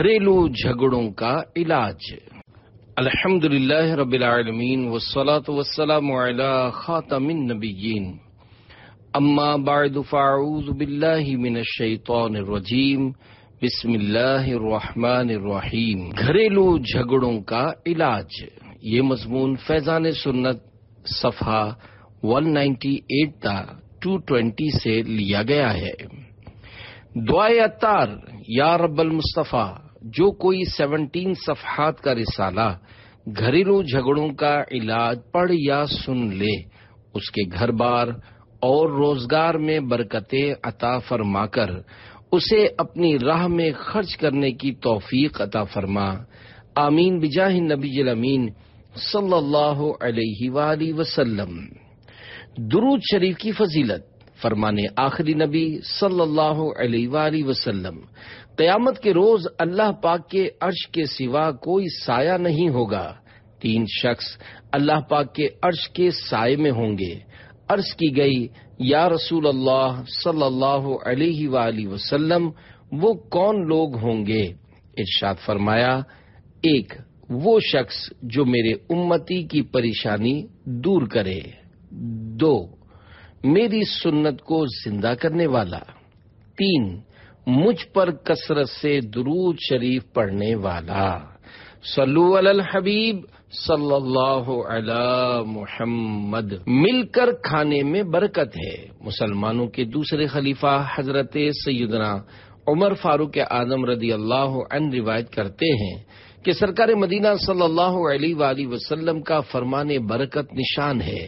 घरेलू झगड़ों का इलाज अल्हम्दुलिल्लाह रबालमीन वसलात वसलाम ख़ातमिन नबीन अम्मा बादफ़ाउज़बिल्लामिनशैतरजीम बिस्मिल्लाहिर्रहमानिर्रहीम घरेलू झगड़ों का इलाज ये मजमून फैज़ान सुन्नत सफ़ा 198 ता 220 से लिया गया है अतार या रब्बल मुस्तफ़ा जो कोई सेवनटीन सफहत का रिसाला घरेलू झगड़ों का इलाज पढ़ या सुन ले उसके घर बार और रोजगार में बरकतें अता फरमाकर उसे अपनी राह में खर्च करने की तौफीक अता फरमा आमीन बिजाह नबी अमीन सल्लल्लाहु अलैहि वसल्लम दुरूद शरीफ की फजीलत फरमाने आखिरी नबी सल्लल्लाहु अलैहि वसल्लम कयामत के रोज अल्लाह पाक के अर्श के सिवा कोई साया नहीं होगा तीन शख्स अल्लाह पाक के अर्श के साय में होंगे अर्ज की गई या रसूल अल्लाह सल्लल्लाहु अलैहि वसल्लम वो कौन लोग होंगे इर्शाद फरमाया एक वो शख्स जो मेरे उम्मती की परेशानी दूर करे दो मेरी सुन्नत को जिंदा करने वाला तीन मुझ पर कसरत से दुरूद शरीफ पढ़ने वाला सल्लू अल हबीब सल्लल्लाहु अला मुहम्मद मिलकर खाने में बरकत है मुसलमानों के दूसरे खलीफा हजरत सैदना उमर फारूक आजम रदी अल्लाह अन रिवायत करते हैं कि सरकार मदीना सल्लल्लाहु अलैहि वसल्लम का फरमाने बरकत निशान है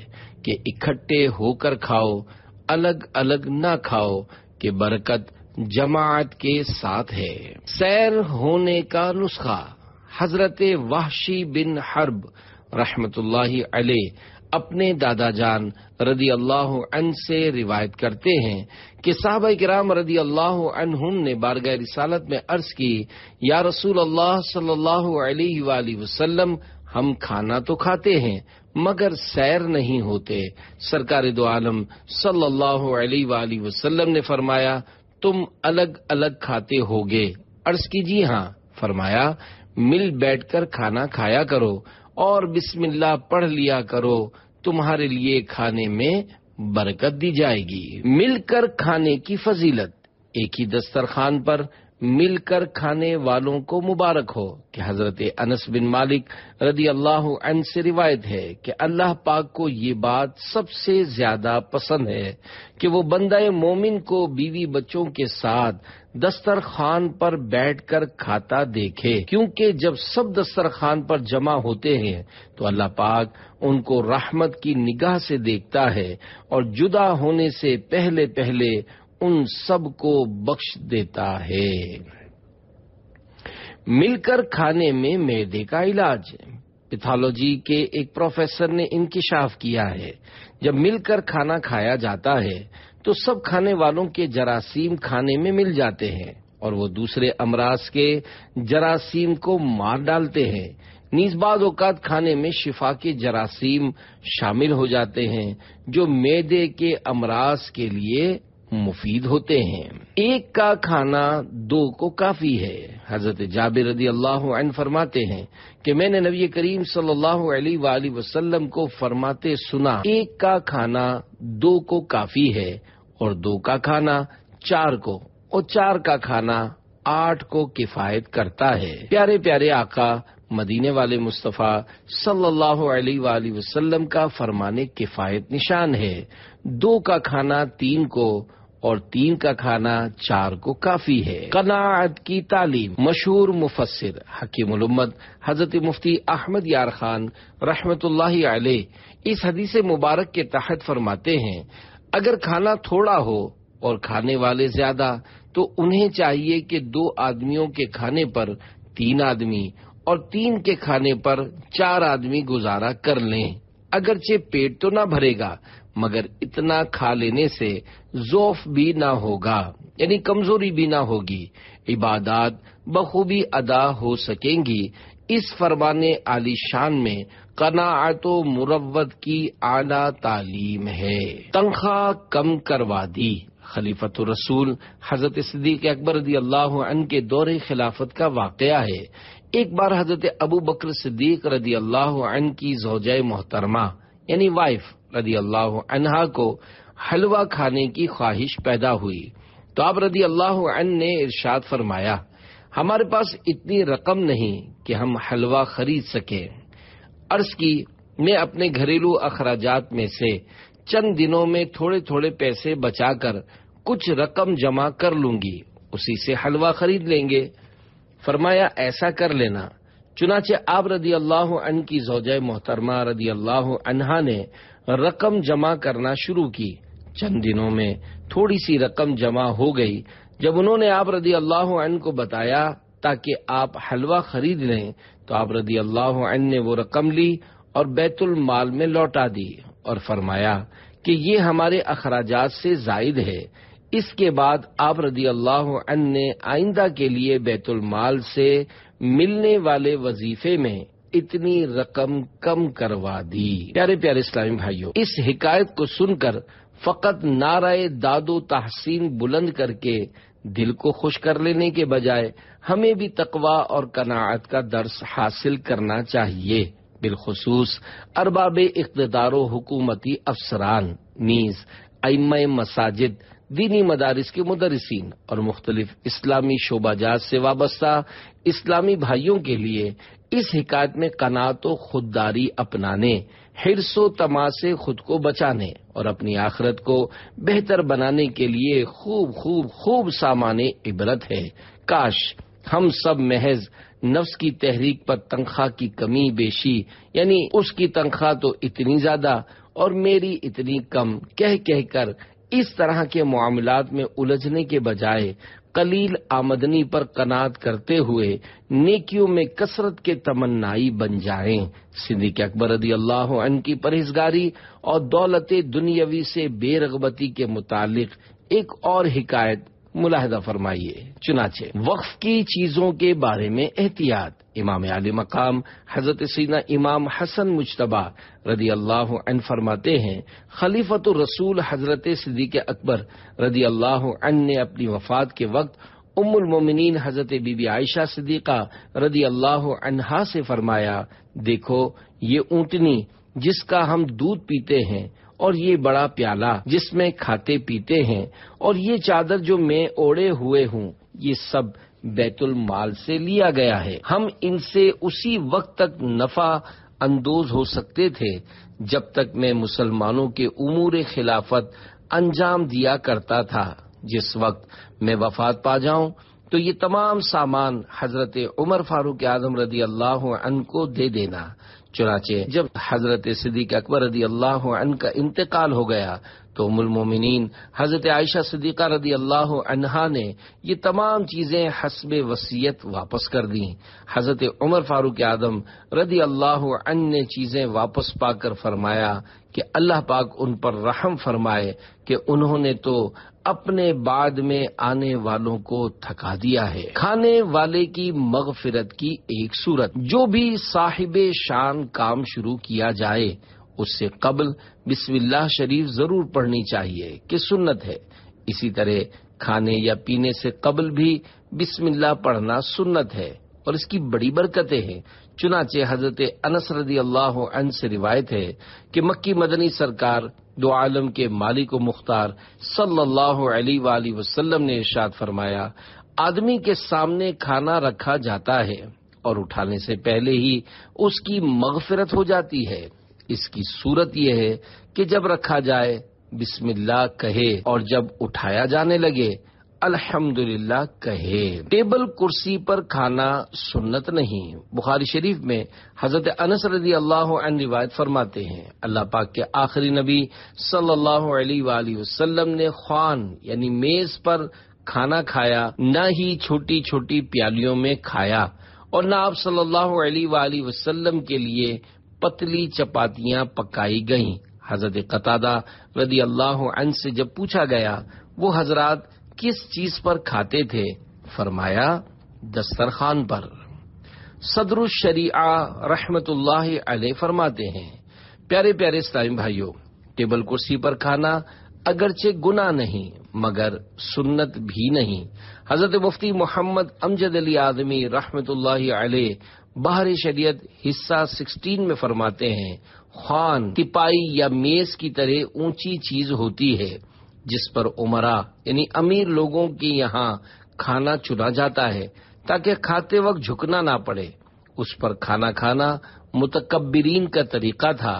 कि इकट्ठे होकर खाओ अलग अलग ना खाओ कि बरकत जमात के साथ है सैर होने का नुस्खा हजरत वाहशी बिन हर्ब रहमतुल्लाही अपने दादा जान रदी अल्लाह अन से रिवायत करते हैं कि साहब कराम रदी अल्लाह अनहुम ने बारगाह रिसालत में अर्ज की या रसूल अल्लाह सल्लल्लाहु अलैहि वसल्लम हम खाना तो खाते हैं मगर सैर नहीं होते सरकार दो आलम सल्लल्लाहु अलैहि वसल्लम ने फरमाया तुम अलग अलग खाते होगे अर्ज कीजिए हाँ फरमाया मिल बैठकर खाना खाया करो और बिस्मिल्लाह पढ़ लिया करो तुम्हारे लिए खाने में बरकत दी जाएगी मिलकर खाने की फजीलत एक ही दस्तरखान पर मिलकर खाने वालों को मुबारक हो कि हजरत अनस बिन मालिक रदी अल्लाह अन से रिवायत है कि अल्लाह पाक को ये बात सबसे ज्यादा पसंद है कि वो बंदा मोमिन को बीवी बच्चों के साथ दस्तरखान पर बैठकर खाता देखे क्योंकि जब सब दस्तरखान पर जमा होते हैं तो अल्लाह पाक उनको रहमत की निगाह से देखता है और जुदा होने से पहले पहले उन सब को बख्श देता है मिलकर खाने में मैदे का इलाज पैथोलॉजी के एक प्रोफेसर ने इंकशाफ किया है जब मिलकर खाना खाया जाता है तो सब खाने वालों के जरासीम खाने में मिल जाते हैं और वो दूसरे अमराज के जरासीम को मार डालते हैं निजबाज औकात खाने में शिफा के जरासीम शामिल हो जाते हैं जो मैदे के अमराज के लिए मुफीद होते हैं एक का खाना दो को काफी है हजरत जाबिर रदी अल्लाह फरमाते हैं कि मैंने नबी करीम सल्लल्लाहु अलैहि वसल्लम को फरमाते सुना एक का खाना दो को काफी है और दो का खाना चार को और चार का खाना आठ को किफायत करता है प्यारे प्यारे आका मदीने वाले मुस्तफ़ा सल्लल्लाहु अलैहि वसल्लम का फरमाने किफायत निशान है दो का खाना तीन को और तीन का खाना चार को काफी है कनात की तालीम मशहूर मुफसर हकीम हजरत मुफ्ती अहमद यार खान रहमत आले इस हदीस मुबारक के तहत फरमाते हैं अगर खाना थोड़ा हो और खाने वाले ज्यादा तो उन्हें चाहिए कि दो आदमियों के खाने पर तीन आदमी और तीन के खाने पर चार आदमी गुजारा कर लें अगरचे पेट तो ना भरेगा मगर इतना खा लेने से जोफ भी ना होगा यानी कमजोरी भी ना होगी इबादत बखूबी अदा हो सकेंगी इस फरमाने आलिशान में कनात मुरवत की आला तालीम है तनख्वा कम करवा दी खलीफत रसूल हजरत सदीक अकबर रजी अल्लाह के दौरे खिलाफत का वाक़ है एक बार हजरत अबू बकर सिद्दीक रदी अल्लाह की जोजय मोहतरमा यानी वाइफ रदी अल्लाह अनहा को हलवा खाने की ख्वाहिश पैदा हुई तो आप रदी अल्लाह अन ने इरशाद फरमाया हमारे पास इतनी रकम नहीं कि हम हलवा खरीद सकें अर्ज की मैं अपने घरेलू अखराजात में से चंद दिनों में थोड़े थोड़े पैसे बचाकर कुछ रकम जमा कर लूंगी उसी से हलवा खरीद लेंगे फरमाया ऐसा कर लेना चुनाचे आप रदी अल्लाह अन की जोजय मोहतरमा रदी अल्लाह अनहा ने रकम जमा करना शुरू की चंद दिनों में थोड़ी सी रकम जमा हो गई जब उन्होंने आप रदी अल्लाह को बताया ताकि आप हलवा खरीद लें तो आप रदी अल्लाह ने वो रकम ली और बैतुल माल में लौटा दी और फरमाया कि ये हमारे अखराज से जायद है इसके बाद आप रदी अल्लाह ने आइंदा के लिए बैतुल माल से मिलने वाले वजीफे में इतनी रकम कम करवा दी प्यारे प्यारे इस्लामी भाइयों इस हिकायत को सुनकर फकत नाराय दादो तहसीन बुलंद करके दिल को खुश कर लेने के बजाय हमें भी तकवा और कनात का दर्स हासिल करना चाहिए बिलखसूस अरबाब इकतदारो हुकूमती अफसरान नीज अम मसाजिद दीनी मदारस के मुदरसिन और मुख्तलिफ इस्लामी शोबाजात से वाबस्ता इस्लामी भाइयों के लिए इस हिकायत में कनातो खुददारी अपनाने हिरसो तमा से खुद को बचाने और अपनी आखरत को बेहतर बनाने के लिए खूब खूब खूब सामाने इबरत है काश हम सब महज नफ्स की तहरीक पर तनख्वाह की कमी बेशी यानी उसकी तनख्वाह तो इतनी ज्यादा और मेरी इतनी कम कह कह कर इस तरह के मामला में उलझने के बजाय कलील आमदनी पर कनात करते हुए नेकियों में कसरत के तमन्नाई बन जाएं। सिद्दीक अकबर अदी अल्लाह की परहेजगारी और दौलत दुनियावी से बेरगबती के मुतालिक एक और हिकायत मुलाहदा फरमाइए चुनाचे वक्फ की चीजों के बारे में एहतियात इमाम आल मकाम हजरत सीना इमाम हसन मुशतबा रदी अल्लाह अन फरमाते हैं खलीफत रसूल हजरत सदीक अकबर रदी अल्लाह अन ने अपनी वफात के वक्त उम्मुल मोमिन हजरत बीबी आयशा सदीका रदी अल्लाह अनहा से फरमाया देखो ये ऊंटनी जिसका हम दूध पीते हैं और ये बड़ा प्याला जिसमें खाते पीते हैं और ये चादर जो मैं ओढ़े हुए हूँ ये सब बैतुल माल से लिया गया है हम इनसे उसी वक्त तक नफा अंदोज हो सकते थे जब तक मैं मुसलमानों के उमूर खिलाफत अंजाम दिया करता था जिस वक्त मैं वफात पा जाऊं तो ये तमाम सामान हजरत उमर फारूक आजम रदी अल्लाह को दे देना चुनाचे जब हजरत सिद्दीक अकबर रदी अल्लाह का इंतकाल हो गया तो उमुलमोमिन हजरत आयशा सिद्दीका रदी अल्लाह अनहा ने ये तमाम चीजें हसब वसीयत वापस कर दी हजरत उमर फारूक आदम रदी अल्लाह अन ने चीजें वापस पाकर फरमाया कि अल्लाह पाक उन पर रहम फरमाए कि उन्होंने तो अपने बाद में आने वालों को थका दिया है खाने वाले की मगफिरत की एक सूरत जो भी साहिब शान काम शुरू किया जाए उससे कबल बिस्मिल्लाह शरीफ जरूर पढ़नी चाहिए कि सुन्नत है इसी तरह खाने या पीने से कबल भी बिस्मिल्लाह पढ़ना सुन्नत है और इसकी बड़ी बरकतें हैं चुनाचे हजरत अनस रदी अल्लाह से रिवायत है कि मक्की मदनी सरकार दो आलम के मालिक मुख्तार सल्लल्लाहु अलैहि वसल्लम ने इरशाद फरमाया आदमी के सामने खाना रखा जाता है और उठाने से पहले ही उसकी मगफिरत हो जाती है इसकी सूरत यह है कि जब रखा जाए बिस्मिल्लाह कहे और जब उठाया जाने लगे अल्हम्दुलिल्लाह कहे टेबल कुर्सी पर खाना सुन्नत नहीं बुखारी शरीफ में हजरत अनस रजी अल्लाह रिवायत फरमाते हैं अल्लाह पाक के आखिरी नबी सल्लल्लाहु अलैहि वसल्लम ने खान यानी मेज पर खाना खाया न ही छोटी छोटी प्यालियों में खाया और न आप सल्लल्लाहु अलैहि वसल्लम के लिए पतली चपातियां पकाई गईं हजरत कतादा रदी अल्लाह से जब पूछा गया वो हजरात किस चीज पर खाते थे फरमाया दस्तरखान पर सदर शरीआ रहमतुल्लाह अले फरमाते हैं प्यारे प्यारे इस्लामी भाइयों टेबल कुर्सी पर खाना अगरचे गुना नहीं मगर सुन्नत भी नहीं हजरत मुफ्ती मोहम्मद अमजद अली आदमी रहमतुल्लाह अले बाहर शरीयत हिस्सा 16 में फरमाते हैं खान तिपाई या मेज की तरह ऊंची चीज होती है जिस पर उमरा यानी अमीर लोगों की यहाँ खाना चुना जाता है ताकि खाते वक्त झुकना ना पड़े उस पर खाना खाना मुतकबरीन का तरीका था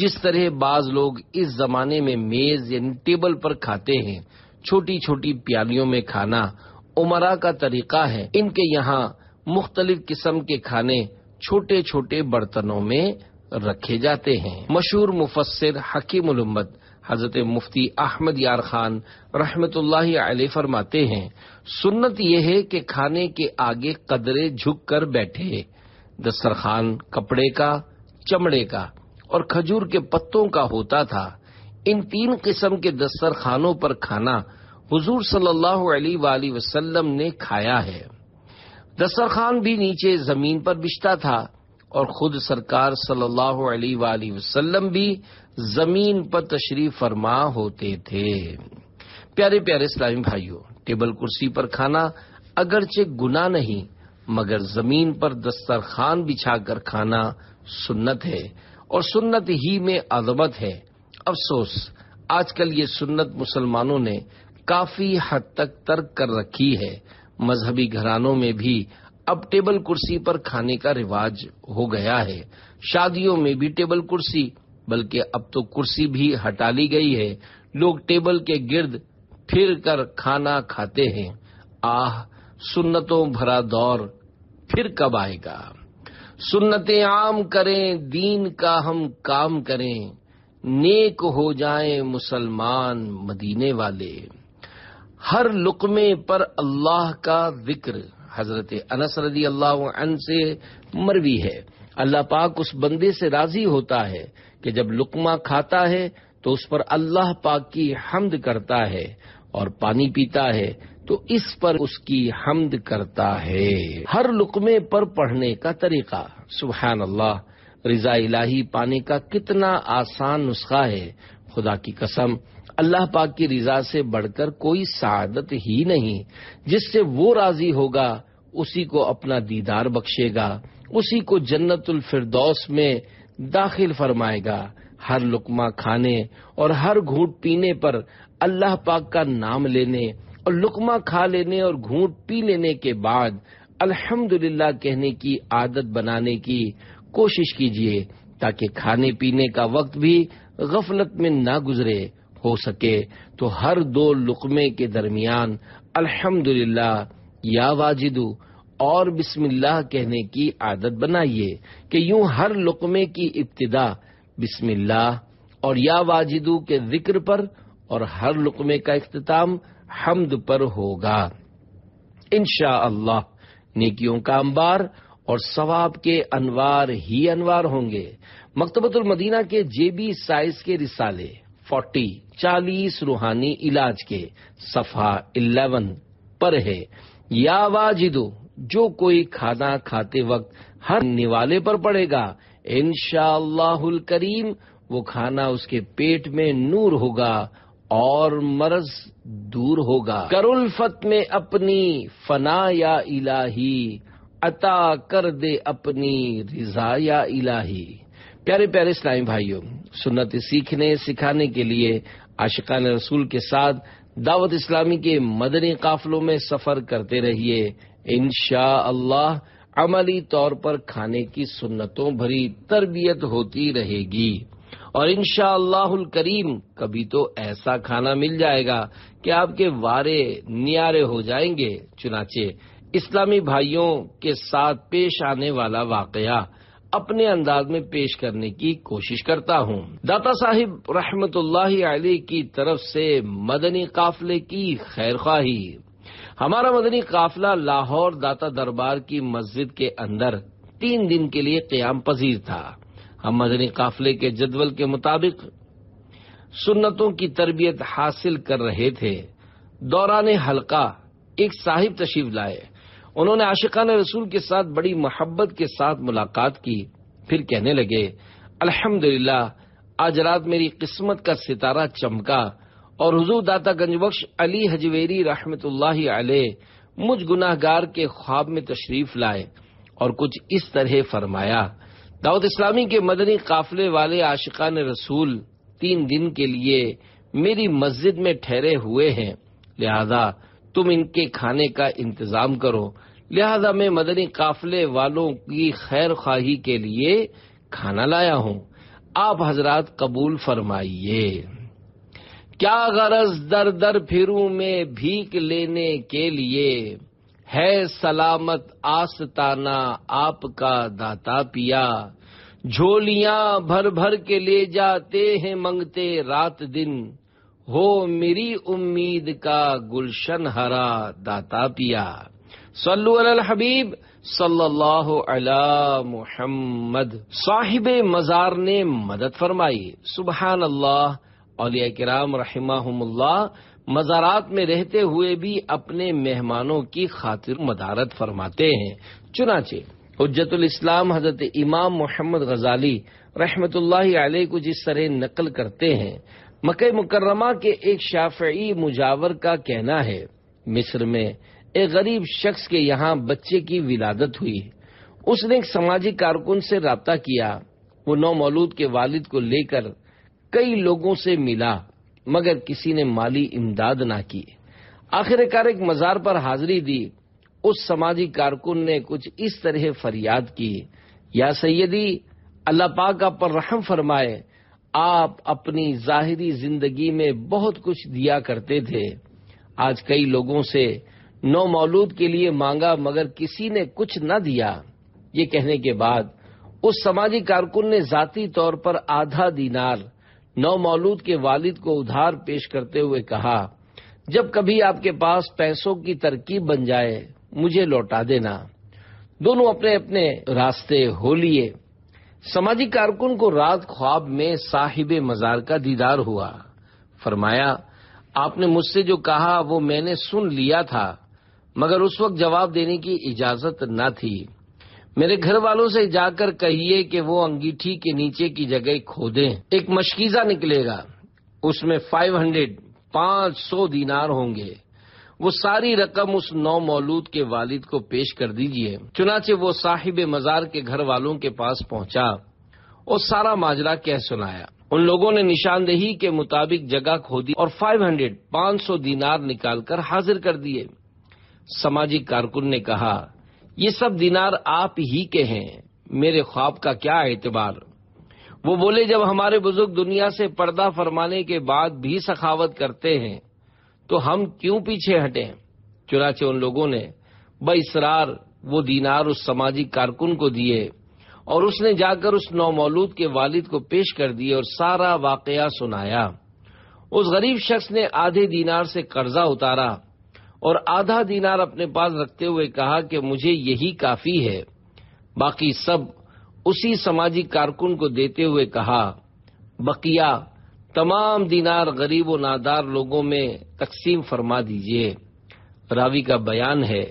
जिस तरह बाज लोग इस जमाने में मेज यानी टेबल पर खाते हैं छोटी छोटी प्यालियों में खाना उमरा का तरीका है इनके यहाँ मुख्तलिफ किस्म के खाने छोटे छोटे बर्तनों में रखे जाते हैं मशहूर मुफसर हकीम उलम्बत हजरत मुफ्ती अहमद यार खान रहमतुल्लाह अलैह फरमाते हैं सुन्नत यह है कि खाने के आगे कदरे झुक कर बैठे दस्तरखान कपड़े का चमड़े का और खजूर के पत्तों का होता था इन तीन किस्म के दस्तरखानों पर खाना हजूर सल्लल्लाहु अलैहि ने खाया है दस्तर खान भी नीचे जमीन पर बिछता था और खुद सरकार सल्लल्लाहु अलैहि वसल्लम भी जमीन पर तशरीफ फरमा होते थे प्यारे प्यारे इस्लामी भाइयों टेबल कुर्सी पर खाना अगरचे गुना नहीं मगर जमीन पर दस्तरखान बिछाकर खाना सुन्नत है और सुन्नत ही में अजमत है अफसोस आजकल ये सुन्नत मुसलमानों ने काफी हद तक तर्क कर रखी है मजहबी घरानों में भी अब टेबल कुर्सी पर खाने का रिवाज हो गया है शादियों में भी टेबल कुर्सी बल्कि अब तो कुर्सी भी हटा ली गई है लोग टेबल के गिर्द फिर कर खाना खाते हैं आह सुन्नतों भरा दौर फिर कब आएगा सुन्नते आम करें दीन का हम काम करें नेक हो जाएं मुसलमान मदीने वाले हर लुकमे पर अल्लाह का जिक्र हजरत अनस रदी अल्लाह से मरवी है अल्लाह पाक उस बंदे से राजी होता है कि जब लुकमा खाता है तो उस पर अल्लाह पाक की हमद करता है और पानी पीता है तो इस पर उसकी हमद करता है हर लुकमे पर पढ़ने का तरीका सुबहान अल्लाह रजा इलाही पाने का कितना आसान नुस्खा है खुदा की कसम अल्लाह पाक की रजा से बढ़कर कोई शहादत ही नहीं जिससे वो राजी होगा उसी को अपना दीदार बख्शेगा उसी को जन्नतुल फिरदौस में दाखिल फरमाएगा हर लुकमा खाने और हर घूट पीने पर अल्लाह पाक का नाम लेने और लुकमा खा लेने और घूट पी लेने के बाद अल्हम्दुलिल्लाह कहने की आदत बनाने की कोशिश कीजिए ताकि खाने पीने का वक्त भी गफलत में ना गुजरे हो सके तो हर दो लुकमे के दरमियान अल्हम्दुलिल्लाह या वाजिदू और बिस्मिल्लाह कहने की आदत बनाइए कि यूं हर लुकमे की इब्तदा बिस्मिल्लाह और या वाजिदू के जिक्र पर और हर लुकमे का अख्ताम हमद पर होगा इनशा अल्लाह नेकियों का अंबार और सवाब के अनवार ही अनवार होंगे मकतबतुल मदीना के जेबी साइज के रिसाले 40 चालीस रूहानी इलाज के सफा 11 पर है या वाजिदो जो कोई खाना खाते वक्त हर निवाले पर पड़ेगा इनशालाहुल करीम वो खाना उसके पेट में नूर होगा और मरज दूर होगा फत में अपनी फना या इलाही अता कर दे अपनी रिजा या इलाही प्यारे प्यारे इस्लामी भाइयों सुन्नत सीखने सिखाने के लिए आशिकान रसूल के साथ दावत इस्लामी के मदनी काफलों में सफर करते रहिए इन अल्लाह अमली तौर पर खाने की सुन्नतों भरी तरबियत होती रहेगी और इन करीम कभी तो ऐसा खाना मिल जाएगा कि आपके वारे नियारे हो जाएंगे चुनाचे इस्लामी भाइयों के साथ पेश आने वाला वाकया अपने अंदाज में पेश करने की कोशिश करता हूँ दाता साहिब रहमत की तरफ से मदनी काफले की खैर खाही हमारा मदनी काफिला लाहौर दाता दरबार की मस्जिद के अंदर तीन दिन के लिए क्याम पजीर था हम मदनी काफिले के जदवल के मुताबिक सुन्नतों की तरबियत हासिल कर रहे थे दौरान हल्का एक साहिब तशीफ लाए उन्होंने आशिकान रसूल के साथ बड़ी मोहब्बत के साथ मुलाकात की फिर कहने लगे अल्हम्दुलिल्लाह आज रात मेरी किस्मत का सितारा चमका और हुजूर दाता गंजबख्श अली हजवेरी रहमतुल्लाह अलैह मुझ गुनाहगार के ख्वाब में तशरीफ लाए और कुछ इस तरह फरमाया दाऊद इस्लामी के मदनी काफले वाले आशिकान रसूल तीन दिन के लिए मेरी मस्जिद में ठहरे हुए हैं लिहाजा तुम इनके खाने का इंतजाम करो लिहाजा मैं मदनी काफले वालों की खैर खाही के लिए खाना लाया हूं आप हजरात कबूल फरमाइए क्या गरज दर दर फिरू में भीख लेने के लिए है सलामत आस्ताना आपका दाता पिया झोलियां भर भर के ले जाते हैं मंगते रात दिन हो मेरी उम्मीद का गुलशन हरा दाता पिया सल्लु अल हबीब सल्लल्लाहु अला मुहम्मद साहिब मजार ने मदद फरमाई सुबहान अल्लाह औलिया कराम रहिमाहुमुल्ला मजारात में रहते हुए भी अपने मेहमानों की खातिर मदारत फरमाते हैं चुनाचे हजतुल इस्लाम हजरत इमाम मोहम्मद गजाली रहमतुल्लाह अलैह को जिस तरह नकल करते हैं मकई मुकर्रमा के एक शाफी मुजावर का कहना है मिस्र में एक गरीब शख्स के यहाँ बच्चे की विलादत हुई उसने एक सामाजिक कारकुन से रबता किया वो नौ मौलूद के वालिद को लेकर कई लोगों से मिला मगर किसी ने माली इमदाद ना की आखिरकार एक मजार पर हाजिरी दी उस सामाजिक कारकुन ने कुछ इस तरह फरियाद की या सैयदी अल्लाह पाक आप पर रहम फरमाए आप अपनी जाहिरी जिंदगी में बहुत कुछ दिया करते थे आज कई लोगों से नौ मौलूद के लिए मांगा मगर किसी ने कुछ न दिया ये कहने के बाद उस समाजी कारकुन ने जाती तौर पर आधा दीनार नौ मौलूद के वालिद को उधार पेश करते हुए कहा जब कभी आपके पास पैसों की तरकीब बन जाए मुझे लौटा देना दोनों अपने अपने रास्ते हो लिए समाजी कारकुन को रात ख्वाब में साहिब मजार का दीदार हुआ फरमाया आपने मुझसे जो कहा वो मैंने सुन लिया था मगर उस वक्त जवाब देने की इजाजत न थी मेरे घर वालों से जाकर कहिए कि वो अंगीठी के नीचे की जगह खोदें एक मशकीजा निकलेगा उसमें फाइव हंड्रेड पांच सौ दीनार होंगे वो सारी रकम उस नौ मौलूद के वालिद को पेश कर दीजिए चुनाचे वो साहिब मजार के घर वालों के पास पहुंचा और सारा माजरा कह सुनाया उन लोगों ने निशानदेही के मुताबिक जगह खोदी और 500 500 दीनार निकालकर हाजिर कर दिए सामाजिक कारकुन ने कहा ये सब दिनार आप ही के हैं मेरे ख्वाब का क्या एतबार वो बोले जब हमारे बुजुर्ग दुनिया से पर्दा फरमाने के बाद भी सखावत करते हैं तो हम क्यों पीछे हटे चुनाचे उन लोगों ने बसरार वो दीनार उस सामाजिक कारकुन को दिए और उसने जाकर उस नौमौलूद के वालिद को पेश कर दिए और सारा वाकया सुनाया उस गरीब शख्स ने आधे दीनार से कर्जा उतारा और आधा दीनार अपने पास रखते हुए कहा कि मुझे यही काफी है बाकी सब उसी समाजी कारकुन को देते हुए कहा बकिया तमाम दीनार गरीब और नादार लोगों में तकसीम फरमा दीजिए रावी का बयान है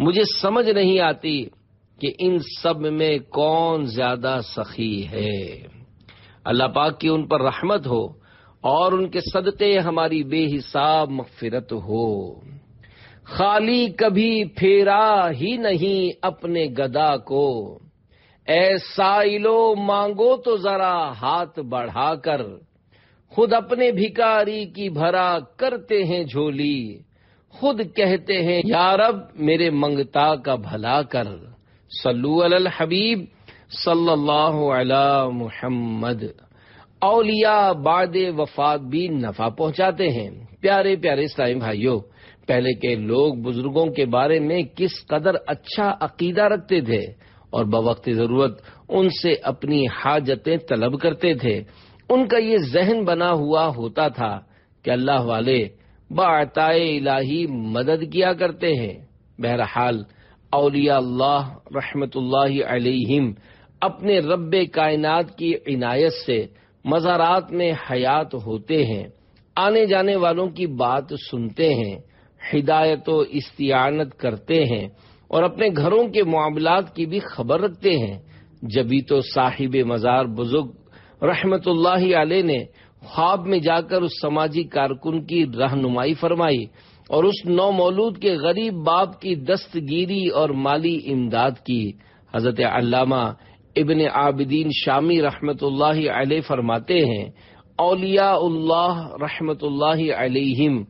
मुझे समझ नहीं आती कि इन सब में कौन ज्यादा सखी है अल्लाह पाक की उन पर रहमत हो और उनके सदते हमारी बेहिसाब मफफरत हो खाली कभी फेरा ही नहीं अपने गदा को ऐसा साइलो मांगो तो जरा हाथ बढ़ाकर खुद अपने भिकारी की भरा करते हैं झोली खुद कहते हैं यारब मेरे मंगता का भला कर सलू अल हबीब सल्लल्लाहु अला मुहम्मद औलिया बाद वफात भी नफा पहुंचाते हैं प्यारे प्यारे इस्लामी भाइयों पहले के लोग बुजुर्गों के बारे में किस कदर अच्छा अकीदा रखते थे और बवक्त जरूरत उनसे अपनी हाजतें तलब करते थे उनका ये जहन बना हुआ होता था कि अल्लाह वाले बाताए इलाही मदद किया करते हैं बहरहाल अलिया अल्लाह अपने रब कायनात की इनायत से मज़ारात में हयात होते हैं आने जाने वालों की बात सुनते हैं हिदायत व इस्तियानत करते हैं और अपने घरों के मामलात की भी खबर रखते हैं जबी तो साहिब मजार बुजुर्ग रहमतुल्लाह आले ने ख्वाब में जाकर उस समाजी कारकुन की रहनुमाई फरमाई और उस नौ मौलूद के गरीब बाप की दस्तगीरी और माली इमदाद की हजरत अल्लामा इबन आबिदीन शामी रहमतुल्लाह अलैह फरमाते हैं औलिया रहमतुल्लाह अलैहिम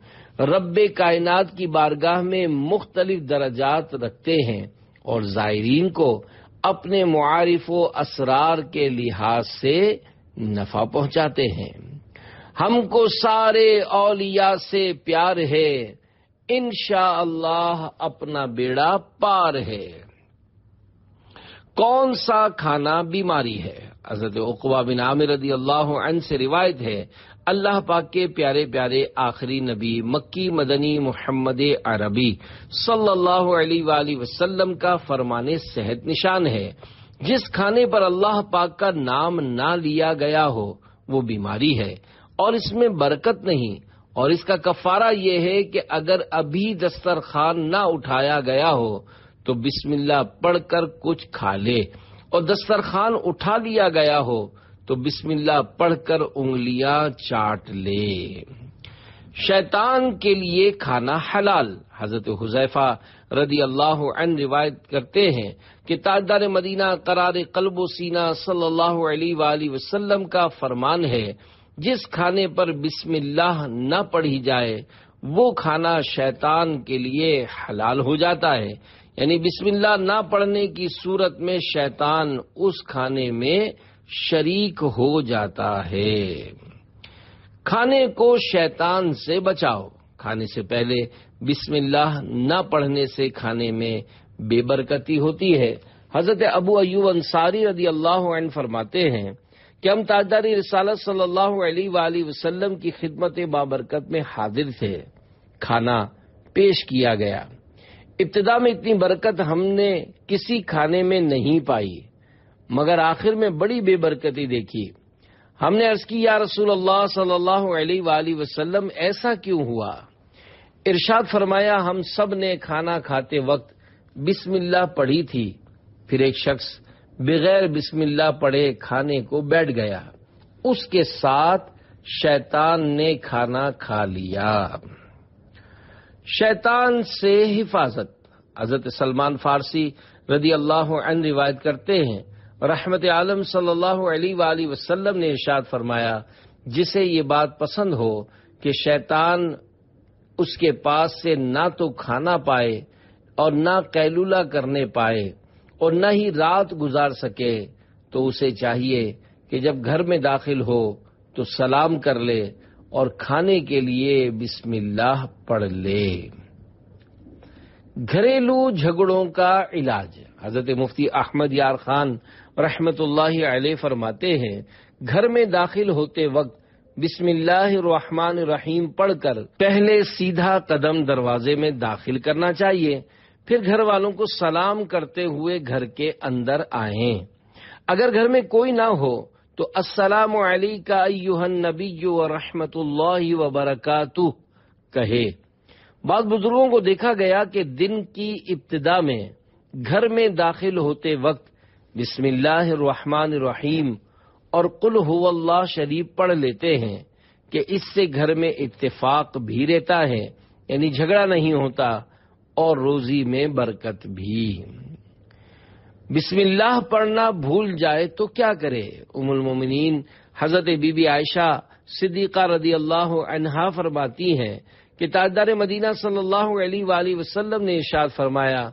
रब कायनात की बारगाह में मुख्तलिफ दर्जात रखते हैं और ज़ायरीन को अपने मुआरफ व असरार के लिहाज से नफा पहुंचाते हैं हमको सारे औलिया से प्यार है इन अल्लाह अपना बेड़ा पार है कौन सा खाना बीमारी है हजरत उकबा बिन आमिर रदी अल्लाह से रिवायत है अल्लाह पाक के प्यारे प्यारे आखिरी नबी मक्की मदनी मोहम्मद अरबी सल्लल्लाहु अलैहि वसल्लम का फरमाने सेहत निशान है जिस खाने पर अल्लाह पाक का नाम ना लिया गया हो वो बीमारी है और इसमें बरकत नहीं और इसका कफारा ये है कि अगर अभी दस्तरखान ना उठाया गया हो तो बिस्मिल्लाह पढ़कर कुछ खा ले और दस्तरखान उठा लिया गया हो तो बिस्मिल्लाह पढ़कर उंगलियां चाट ले शैतान के लिए खाना हलाल हजरत हुजैफा रदी अल्लाह अन रिवायत करते हैं कि ताजदार मदीना करार कल्ब सीना सल्लल्लाहु अलैहि वसल्लम का फरमान है जिस खाने पर बिस्मिल्लाह न पढ़ी जाए वो खाना शैतान के लिए हलाल हो जाता है यानी बिस्मिल्लाह ना पढ़ने की सूरत में शैतान उस खाने में शरीक हो जाता है खाने को शैतान से बचाओ खाने से पहले बिस्मिल्लाह न पढ़ने से खाने में बेबरकती होती है हजरत अबू अयूब अंसारी रदी अल्लाह फरमाते हैं कि हम ताजदारी रसालत सल्लल्लाहु अलैहि वसल्लम की खिदमत बाबरकत में हाजिर थे खाना पेश किया गया इब्तदा में इतनी बरकत हमने किसी खाने में नहीं पाई मगर आखिर में बड़ी बेबरकती देखी हमने अर्ज की या रसूल अल्लाह सल्लल्लाहु अलैहि वसल्लम ऐसा क्यों हुआ इरशाद फरमाया हम सब ने खाना खाते वक्त बिस्मिल्लाह पढ़ी थी फिर एक शख्स बगैर बिस्मिल्लाह पढ़े खाने को बैठ गया उसके साथ शैतान ने खाना खा लिया शैतान से हिफाजत हजरत सलमान फारसी रदी अल्लाह रिवायत करते हैं रहमत आलम सल्लल्लाहु अलैहि वसल्लम ने इशाद फरमाया जिसे ये बात पसंद हो कि शैतान उसके पास से ना तो खाना पाए और ना कैलूला करने पाए और ना ही रात गुजार सके तो उसे चाहिए कि जब घर में दाखिल हो तो सलाम कर ले और खाने के लिए बिस्मिल्लाह पढ़ ले घरेलू झगड़ों का इलाज हजरत मुफ्ती अहमद यार खान रहमतुल्लाह अलैह फरमाते हैं घर में दाखिल होते वक्त रहमान रहीम पढ़कर पहले सीधा कदम दरवाजे में दाखिल करना चाहिए फिर घर वालों को सलाम करते हुए घर के अंदर आए अगर घर में कोई ना हो तो अस्सलाम का अयुहन नबी रहमतुल्लाह व बरकातु कहे बाद बुजुर्गों को देखा गया कि दिन की इब्तदा में घर में दाखिल होते वक्त बिस्मिल्लाहमान और कुल हुल्ला शरीफ पढ़ लेते हैं कि इससे घर में इत्तेफाक भी रहता है यानी झगड़ा नहीं होता और रोजी में बरकत भी बिस्मिल्लाह पढ़ना भूल जाए तो क्या करे उमुल मोमिनीन हजरत बीबी आयशा सिद्दीका रदी अल्लाह अनहा फरमाती हैं कि ताजदार मदीना सल्लल्लाहु अलैहि वसल्लम ने इशाद फरमाया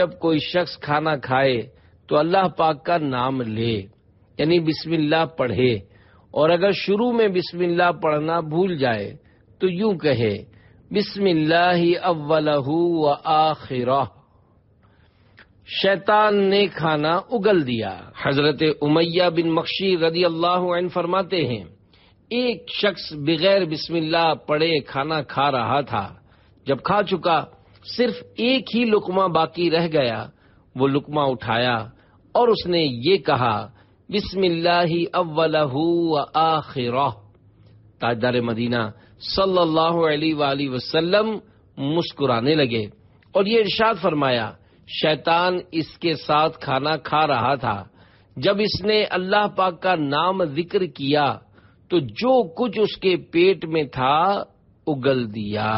जब कोई शख्स खाना खाए तो अल्लाह पाक का नाम ले यानी बिस्मिल्लाह पढ़े और अगर शुरू में बिस्मिल्लाह पढ़ना भूल जाए तो यूं कहे बिस्मिल्लाह अव्वलहू व शैतान ने खाना उगल दिया हजरत उमैया बिन मक्शी रदी अल्लाह फरमाते हैं एक शख्स बगैर बिस्मिल्लाह पढ़े खाना खा रहा था जब खा चुका सिर्फ एक ही लुकमा बाकी रह गया वो लुकमा उठाया और उसने ये कहा बिस्मिल्लाही अव्वलहू मदीना सल्लल्लाहु अलैहि वसल्लम मुस्कुराने लगे और ये इर्शाद फरमाया शैतान इसके साथ खाना खा रहा था जब इसने अल्लाह पाक का नाम जिक्र किया तो जो कुछ उसके पेट में था उगल दिया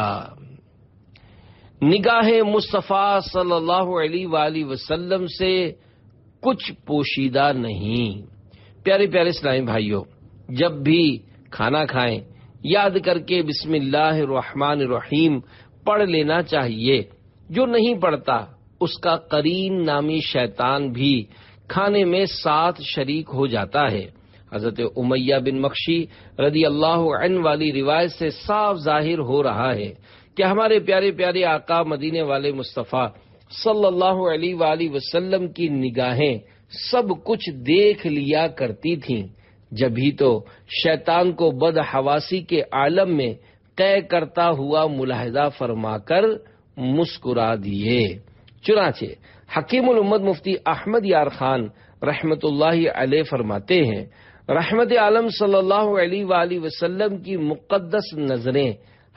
निगाह मुस्तफ़ा सल्लल्लाहु अलैहि वसल्लम से कुछ पोशीदा नहीं प्यारे प्यारे इस्लामी भाइयों जब भी खाना खाएं याद करके बिस्मिल्लाह रहमान रहीम पढ़ लेना चाहिए जो नहीं पढ़ता उसका करीन नामी शैतान भी खाने में साथ शरीक हो जाता है हजरत उमैया बिन मक्शी रदी अल्लाह वाली रिवायत से साफ जाहिर हो रहा है कि हमारे प्यारे प्यारे आका मदीने वाले मुस्तफ़ा सल्लल्लाहु अलैहि वसल्लम की निगाहें सब कुछ देख लिया करती थीं जभी तो शैतान को बदहवासी के आलम में तय करता हुआ मुलाहिदा फरमाकर मुस्कुरा दिए चुनाचे हकीमुल उम्मद मुफ्ती अहमद यार खान रहमतुल्लाह अलैह फरमाते हैं रहमत आलम सल्लल्लाहु अलैहि वसल्लम की मुकद्दस नजरें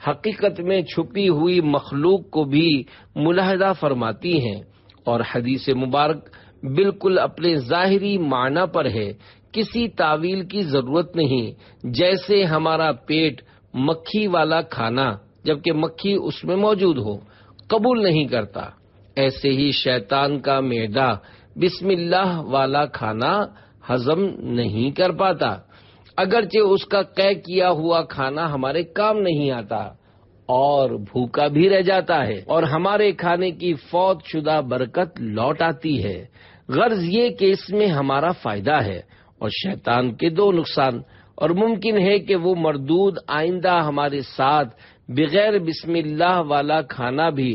हकीकत में छुपी हुई मखलूक को भी मुलाहदा फरमाती हैं और हदीस मुबारक बिल्कुल अपने जाहिरी माना पर है किसी तावील की जरूरत नहीं जैसे हमारा पेट मक्खी वाला खाना जबकि मक्खी उसमें मौजूद हो कबूल नहीं करता ऐसे ही शैतान का मेदा बिस्मिल्लाह वाला खाना हजम नहीं कर पाता अगरचे उसका कै किया हुआ खाना हमारे काम नहीं आता और भूखा भी रह जाता है और हमारे खाने की फौत शुदा बरकत लौट आती है गर्ज ये कि इसमें हमारा फायदा है और शैतान के दो नुकसान और मुमकिन है कि वो मरदूद आइंदा हमारे साथ बगैर बिस्मिल्लाह वाला खाना भी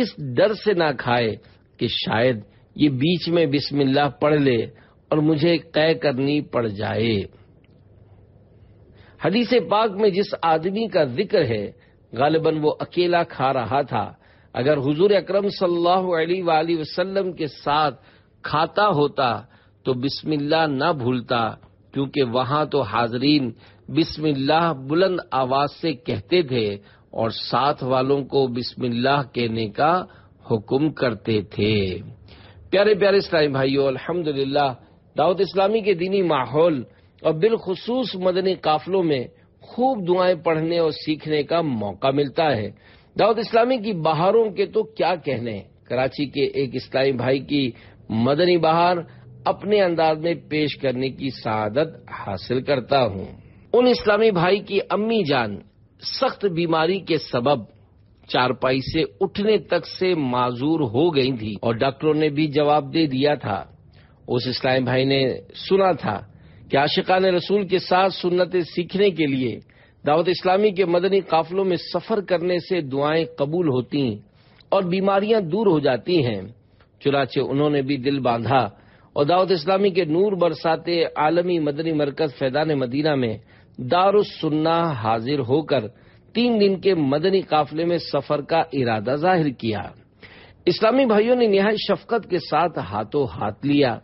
इस डर से ना खाए कि शायद ये बीच में बिस्मिल्लाह पढ़ ले और मुझे तय करनी पड़ जाए हदीस पाक में जिस आदमी का जिक्र है गालिबन वो अकेला खा रहा था अगर हुजूर अकरम सल्लल्लाहु अलैहि वसल्लम के साथ खाता होता तो बिस्मिल्लाह ना भूलता क्योंकि वहां तो हाजरीन बिस्मिल्लाह बुलंद आवाज से कहते थे और साथ वालों को बिस्मिल्लाह कहने का हुक्म करते थे प्यारे प्यारे इस्लामी भाइयों अल्हम्दुलिल्लाह दाऊद इस्लामी के दीनी माहौल और बिलखसूस मदनी काफलों में खूब दुआएं पढ़ने और सीखने का मौका मिलता है दाऊद इस्लामी की बहारों के तो क्या कहने कराची के एक इस्लामी भाई की मदनी बहार अपने अंदाज में पेश करने की शहादत हासिल करता हूँ उन इस्लामी भाई की अम्मी जान सख्त बीमारी के सबब चारपाई से उठने तक से माजूर हो गई थी और डॉक्टरों ने भी जवाब दे दिया था उस इस्लामी भाई ने सुना था कि आशिकान रसूल के साथ सुन्नतें सीखने के लिए दावत इस्लामी के मदनी काफिलों में सफर करने से दुआएं कबूल होती और बीमारियां दूर हो जाती हैं चुनाचे उन्होंने भी दिल बांधा और दावत इस्लामी के नूर बरसाते आलमी मदनी मरकज फैदान मदीना में दारुसन्ना हाजिर होकर तीन दिन के मदनी काफिले में सफर का इरादा जाहिर किया इस्लामी भाइयों ने नहाय शफकत के साथ हाथों हाथ लिया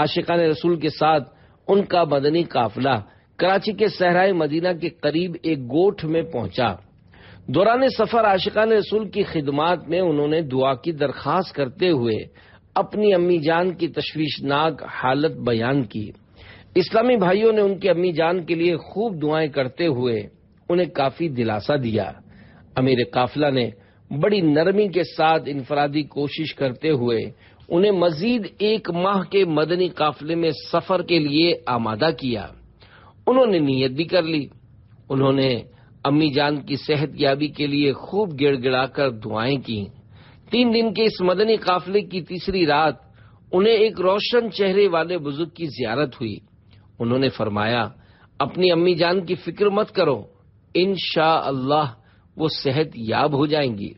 आशिका ने रसूल के साथ उनका मदनी काफिला कराची के सहराए मदीना के करीब एक गोठ में पहुंचा दौरान सफर आशिका रसूल की खिदमत में उन्होंने दुआ की दरखास्त करते हुए अपनी अम्मी जान की तश्वीशनाक हालत बयान की इस्लामी भाइयों ने उनकी अम्मी जान के लिए खूब दुआएं करते हुए उन्हें काफी दिलासा दिया अमीर काफिला ने बड़ी नरमी के साथ इनफरादी कोशिश करते हुए उन्हें मजीद एक माह के मदनी काफिले में सफर के लिए आमादा किया उन्होंने नीयत भी कर ली उन्होंने अम्मी जान की सेहत याबी के लिए खूब गिड़गिड़ाकर दुआएं की तीन दिन के इस मदनी काफिले की तीसरी रात उन्हें एक रोशन चेहरे वाले बुजुर्ग की जियारत हुई उन्होंने फरमाया अपनी अम्मी जान की फिक्र मत करो इन अल्लाह वो सेहत याब हो जाएंगी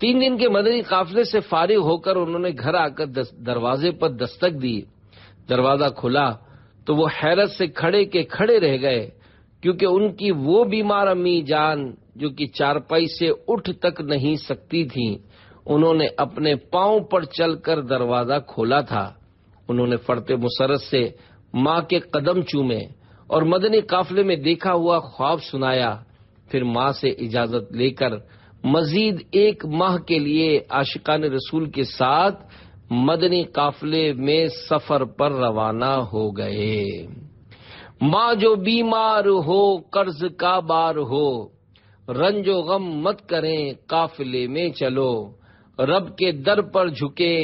तीन दिन के मदनी काफिले से फारिग होकर उन्होंने घर आकर दरवाजे पर दस्तक दी दरवाजा खुला तो वो हैरत से खड़े के खड़े रह गए क्योंकि उनकी वो बीमार अम्मी जान जो कि चारपाई से उठ तक नहीं सकती थी उन्होंने अपने पांव पर चलकर दरवाजा खोला था उन्होंने फरते मुसरत से माँ के कदम चूमे और मदनी काफले में देखा हुआ ख्वाब सुनाया फिर माँ से इजाजत लेकर मजीद एक माह के लिए आशिकान रसूल के साथ मदनी काफिले में सफर पर रवाना हो गए माँ जो बीमार हो कर्ज का बार हो रंजो गम मत करें काफिले में चलो रब के दर पर झुके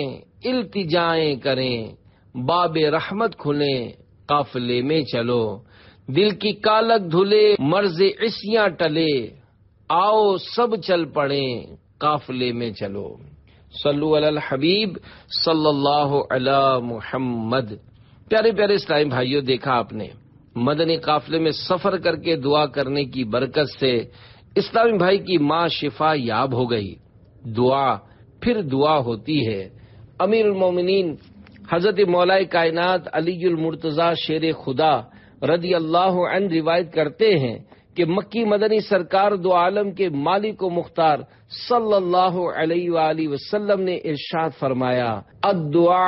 इल्तिजाएं करें बाब रहमत खुले काफिले में चलो दिल की कालक धुले मर्ज इसियां टले आओ सब चल पड़े काफले में चलो सल्लु अल हबीब सल्लल्लाहु अला मुहम्मद प्यारे प्यारे इस्लाम भाइयों देखा आपने मदनी काफले में सफर करके दुआ करने की बरकत से इस्लामी भाई की माँ शिफा याब हो गई दुआ फिर दुआ होती है अमीर उलमोमिन हजरत मौलाए कायनात अलीजुल मुर्तजा शेर खुदा रदी अल्लाह रिवायत करते हैं कि मक्की मदनी सरकार दो आलम के मालिक व मुख्तार सल्लल्लाहु अलैहि वसल्लम ने इरशाद फरमाया अद्दुआ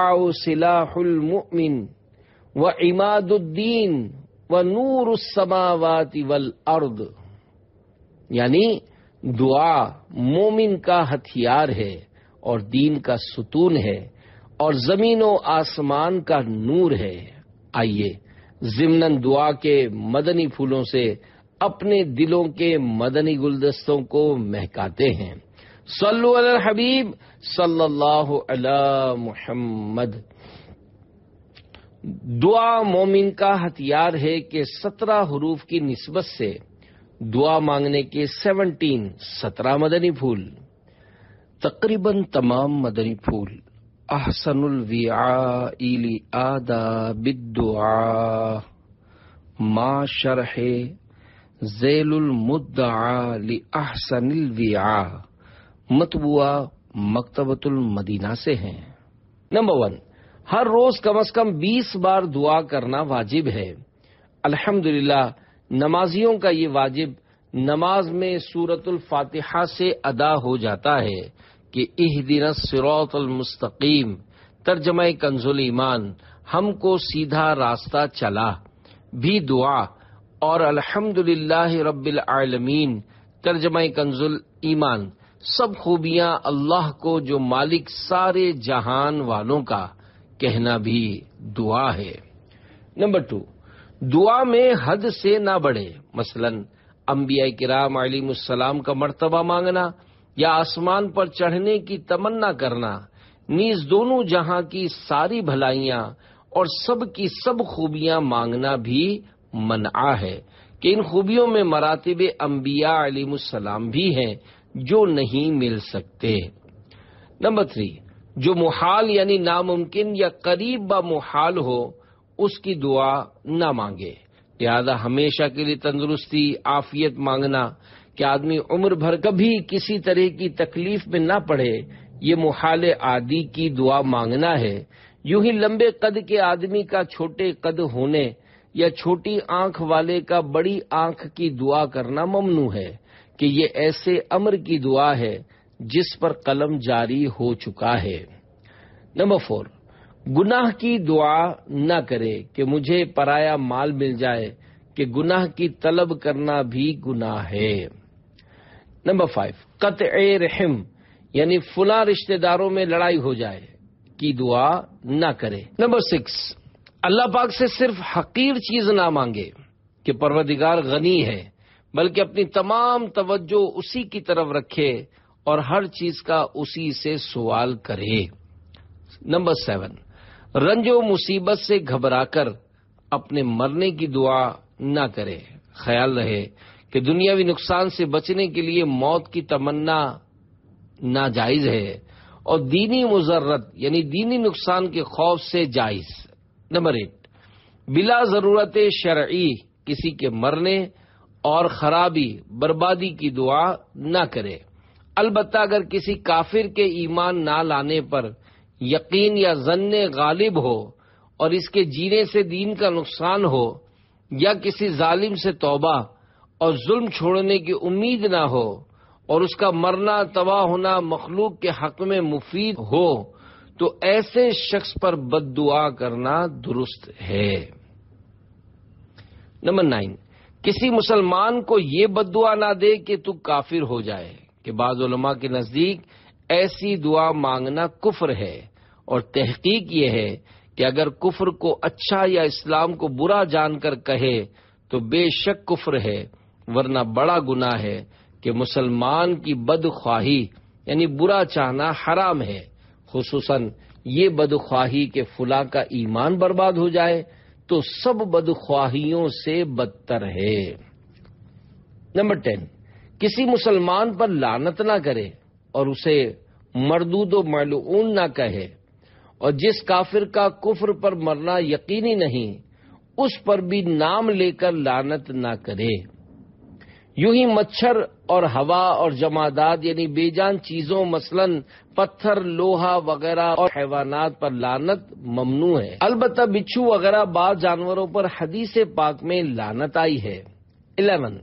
सिलाहुलमिन व इमादुद्दीन व नूर समावाति वल अर्द यानी दुआ मोमिन का हथियार है और दीन का सुतून है और जमीन व आसमान का नूर है आइए जिमनन दुआ के मदनी फूलों से अपने दिलों के मदनी गुलदस्तों को महकाते हैं सल्लु अल हबीब सल्लल्लाहु अला मुहम्मद दुआ मोमिन का हथियार है कि सत्रह हरूफ की निस्बत से दुआ मांगने के सेवनटीन सत्रह मदनी फूल तकरीबन तमाम मदनी फूल अहसनुल आदा बिदुआ मा शरहे जेलुल मुद्दाहसनिल विया मतबुआ मकतबतुल मदीना से हैं नंबर वन हर रोज कम से कम 20 बार दुआ करना वाजिब है अल्हम्दुलिल्लाह नमाजियों का ये वाजिब नमाज में सूरतुल फातिहा से अदा हो जाता है कि इह दिन सिरौतल मुस्तकीम तर्जमा कंजुल ईमान हमको सीधा रास्ता चला भी दुआ और अल्हम्दुलिल्लाह रब्बिल आलमीन तर्जमा कंजुल ईमान सब खूबियां अल्लाह को जो मालिक सारे जहान वालों का कहना भी दुआ है नंबर टू दुआ में हद से ना बढ़े मसलन अम्बिया कराम आलिमसलाम का मर्तबा मांगना या आसमान पर चढ़ने की तमन्ना करना नीज दोनों जहां की सारी भलाइयां और सब की सब खूबियां मांगना भी मना है कि इन खूबियों में मरातब अम्बिया अलीसलाम भी हैं जो नहीं मिल सकते नंबर थ्री जो मुहाल यानी नामुमकिन या करीब ब मुहाल हो उसकी दुआ न मांगे लिहाजा हमेशा के लिए तंदुरुस्ती आफियत मांगना कि आदमी उम्र भर कभी किसी तरह की तकलीफ में न पड़े ये मुहाल आदि की दुआ मांगना है यूं ही लंबे कद के आदमी का छोटे कद होने या छोटी आंख वाले का बड़ी आंख की दुआ करना ममनू है कि ये ऐसे अमर की दुआ है जिस पर कलम जारी हो चुका है नंबर फोर गुनाह की दुआ न करे कि मुझे पराया माल मिल जाए कि गुनाह की तलब करना भी गुनाह है नंबर फाइव कत ए रहम यानी फुला रिश्तेदारों में लड़ाई हो जाए की दुआ न करे नंबर सिक्स अल्लाह पाक से सिर्फ हकीर चीज ना मांगे कि परवदिगार गनी है बल्कि अपनी तमाम तवज्जो उसी की तरफ रखे और हर चीज का उसी से सवाल करे नंबर सेवन रंजो मुसीबत से घबराकर अपने मरने की दुआ ना करे ख्याल रहे कि दुनियावी नुकसान से बचने के लिए मौत की तमन्ना नाजायज है और दीनी मुजर्रत यानी दीनी नुकसान के खौफ से जायज़ नंबर एक बिला जरूरत शर्ई किसी के मरने और खराबी बर्बादी की दुआ न करे अलबत् अगर किसी काफिर के ईमान ना लाने पर यकीन या जन्न गालिब हो और इसके जीने से दीन का नुकसान हो या किसी जालिम से तौबा और जुल्म छोड़ने की उम्मीद ना हो और उसका मरना तबाह होना मखलूक के हक में मुफीद हो तो ऐसे शख्स पर बददुआ करना दुरुस्त है नंबर नाइन किसी मुसलमान को ये बददुआ ना दे कि तू काफिर हो जाए कि बाज़ुलमा के नजदीक ऐसी दुआ मांगना कुफर है और तहकीक ये है कि अगर कुफर को अच्छा या इस्लाम को बुरा जानकर कहे तो बेशक कुफ्र है वरना बड़ा गुना है कि मुसलमान की बदख्वाही यानी बुरा चाहना हराम है खसूसन ये बदख्वाही के फुला का ईमान बर्बाद हो जाए तो सब बदख्वाहियों से बदतर है नंबर टेन किसी मुसलमान पर लानत ना करे और उसे मरदूद मलून ना कहे और जिस काफिर का कुफर पर मरना यकीनी नहीं उस पर भी नाम लेकर लानत ना करे यूं ही मच्छर और हवा और जमादात यानी बेजान चीजों मसलन पत्थर लोहा वगैरह और हैवानात पर लानत ममनू है अलबत् बिच्छू वगैरह बाद जानवरों पर हदीस पाक में लानत आई है इलेवन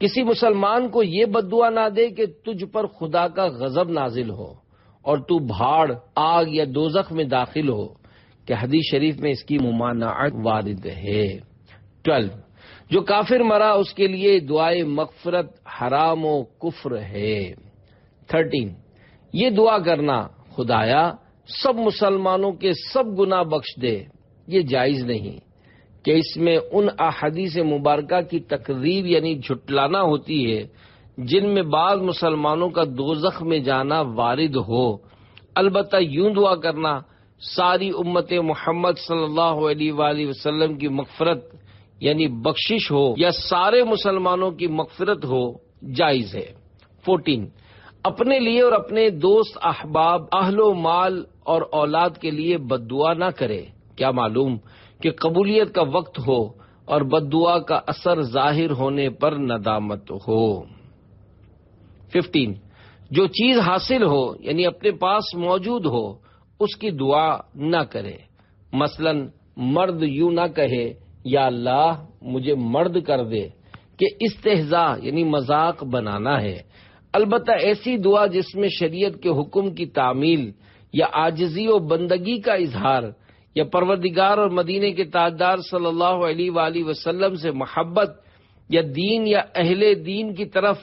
किसी मुसलमान को ये बदुआ ना दे कि तुझ पर खुदा का गजब नाजिल हो और तू भाड़ आग या दोजख में दाखिल हो कि हदीस शरीफ में इसकी मुमानात वारिद है ट्वेल्व जो काफिर मरा उसके लिए दुआए मगफरत हराम व है थर्टीन ये दुआ करना खुदाया सब मुसलमानों के सब गुना बख्श दे ये जायज नहीं कि इसमें उन अहदी से मुबारक की तकरीब यानी झुटलाना होती है जिनमें बाद मुसलमानों का दो जख्म में जाना वारिद हो अलबत् यूं दुआ करना सारी उम्मत मोहम्मद सल्लल्लाहु अलैहि की मगफरत यानी बख्शिश हो या सारे मुसलमानों की मकफरत हो जायज है फोर्टीन अपने लिए और अपने दोस्त अहबाब अहलो माल और औलाद के लिए बदुआ ना करे क्या मालूम कि कबूलियत का वक्त हो और बदुआ का असर जाहिर होने पर नदामत हो फिफ्टीन जो चीज हासिल हो यानी अपने पास मौजूद हो उसकी दुआ ना करे मसलन मर्द यू ना कहे या अल्लाह मुझे मर्द कर दे कि इस्तेजा यानी मजाक बनाना है अलबत् ऐसी दुआ जिसमें शरीयत के हुक्म की तामील या आजजी व बंदगी का इजहार या परवरदिगार और मदीने के ताजदार सल्लल्लाहु अलैहि से मोहब्बत या दीन या अहले दीन की तरफ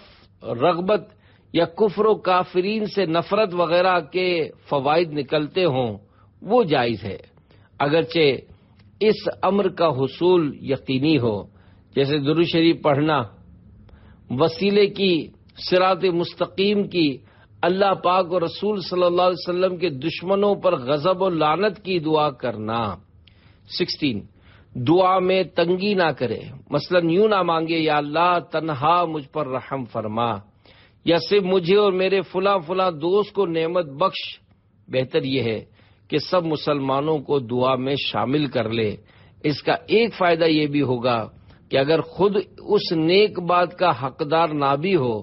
रगबत या कुफर काफरीन से नफरत वगैरह के फवाद निकलते हों वो जायज है अगरचे इस अमर का हसूल यकीनी हो जैसे दुरू पढ़ना वसीले की सिरात मुस्तकीम की अल्लाह पाक और रसूल सल्लल्लाहु अलैहि वसल्लम के दुश्मनों पर गजब और लानत की दुआ करना सिक्सटीन दुआ में तंगी ना करे मसलन यूं ना मांगे या अल्लाह तनहा मुझ पर रहम फरमा या सिर्फ मुझे और मेरे फुला फुला दोस्त को नेमत बख्श बेहतर यह है कि सब मुसलमानों को दुआ में शामिल कर ले इसका एक फायदा ये भी होगा कि अगर खुद उस नेक बात का हकदार ना भी हो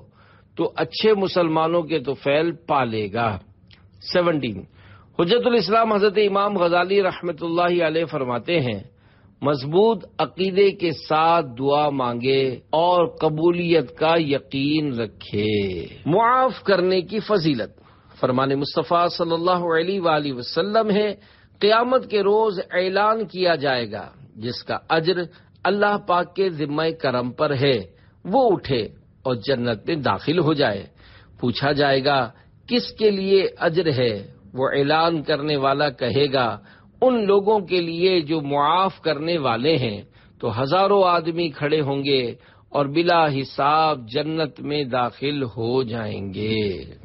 तो अच्छे मुसलमानों के तो फैल पा लेगा सेवनटीन हजरतुल इस्लाम हजरत इमाम गजाली रहमत आल फरमाते हैं मजबूत अकीदे के साथ दुआ मांगे और कबूलियत का यकीन रखे मुआफ करने की फजीलत फरमान मुस्तफ़ा सल्लल्लाहु अलैहि वसल्लम है क़यामत के रोज़ ऐलान किया जाएगा जिसका अज्र अल्लाह पाक के जिम्मे करम पर है वो उठे और जन्नत में दाखिल हो जाए पूछा जाएगा किसके लिए अज्र है वो ऐलान करने वाला कहेगा उन लोगों के लिए जो मुआफ करने वाले हैं तो हजारों आदमी खड़े होंगे और बिला हिसाब जन्नत में दाखिल हो जाएंगे